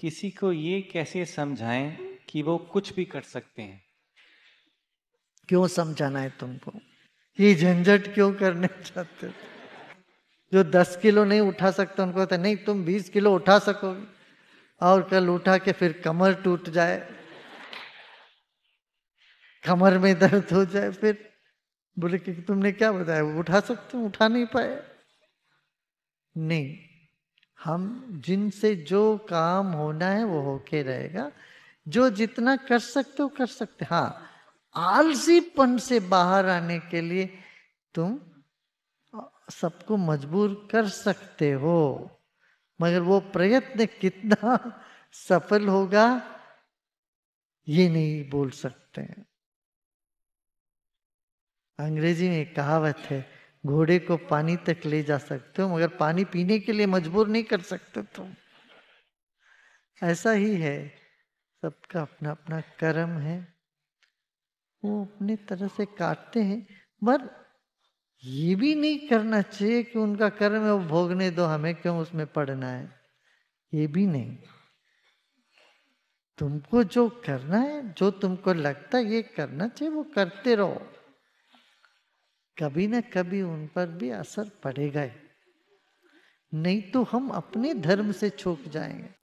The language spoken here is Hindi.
किसी को ये कैसे समझाएं कि वो कुछ भी कर सकते हैं क्यों समझाना है तुमको ये झंझट क्यों करने चाहते हो जो दस किलो नहीं उठा सकते उनको कहते नहीं तुम बीस किलो उठा सकोगे और कल उठा के फिर कमर टूट जाए कमर में दर्द हो जाए फिर बोले कि तुमने क्या बताया उठा सकते उठा नहीं पाए नहीं हम जिनसे जो काम होना है वो होके रहेगा जो जितना कर सकते हो कर सकते हाँ आलसीपन से बाहर आने के लिए तुम सबको मजबूर कर सकते हो मगर वो प्रयत्न कितना सफल होगा ये नहीं बोल सकते अंग्रेजी में कहावत है घोड़े को पानी तक ले जा सकते हो मगर पानी पीने के लिए मजबूर नहीं कर सकते तुम ऐसा ही है सबका अपना अपना कर्म है वो अपने तरह से काटते हैं पर ये भी नहीं करना चाहिए कि उनका कर्म है वो भोगने दो हमें क्यों उसमें पड़ना है ये भी नहीं तुमको जो करना है जो तुमको लगता है ये करना चाहिए वो करते रहो कभी ना कभी उन पर भी असर पड़ेगा नहीं तो हम अपने धर्म से छोक जाएंगे